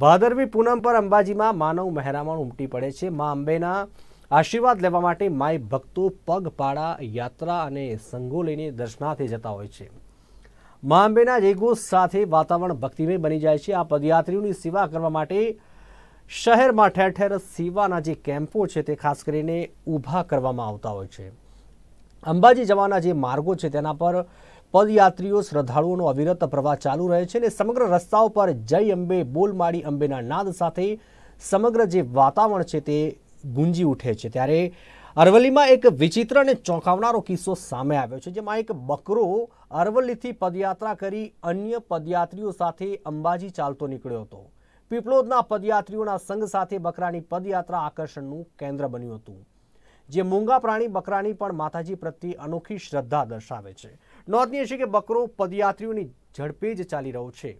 ભાદરવી પૂનમ પર અંબાજીમાં માનવ મહેરામણ ઉમટી પડે છે મા અંબેના આશીર્વાદ લેવા માટે માય ભક્તો પગપાળા યાત્રા અને સંઘો લઈને દર્શનાર્થે જતા હોય છે મા અંબેના જયઘોષ સાથે વાતાવરણ ભક્તિમય બની જાય છે આ પદયાત્રીઓની સેવા કરવા માટે શહેરમાં ઠેર ઠેર સેવાના જે કેમ્પો છે તે ખાસ કરીને ઊભા કરવામાં આવતા હોય છે અંબાજી જવાના જે માર્ગો છે તેના પર પદયાત્રીઓ શ્રદ્ધાળુઓનો અવિરત પ્રવાહ ચાલુ રહે છે અને સમગ્ર રસ્તાઓ પર જય અંબે બોલ અંબેના નાદ સાથે સમગ્ર જે વાતાવરણ છે તે ગુંજી ઉઠે છે ત્યારે અરવલ્લીમાં એક વિચિત્ર અને ચોંકાવનારો કિસ્સો સામે આવ્યો છે જેમાં એક બકરો અરવલ્લીથી પદયાત્રા કરી અન્ય પદયાત્રીઓ સાથે અંબાજી ચાલતો નીકળ્યો હતો પીપળોદના પદયાત્રીઓના સંઘ સાથે બકરાની પદયાત્રા આકર્ષણનું કેન્દ્ર બન્યું હતું જે મૂંગા પ્રાણી બકરાની પણ માતાજી પ્રત્યે અનોખી શ્રદ્ધા દર્શાવે છે નોંધનીય છે કે બકરો પદયાત્રીઓની ઝડપે જ ચાલી રહ્યો છે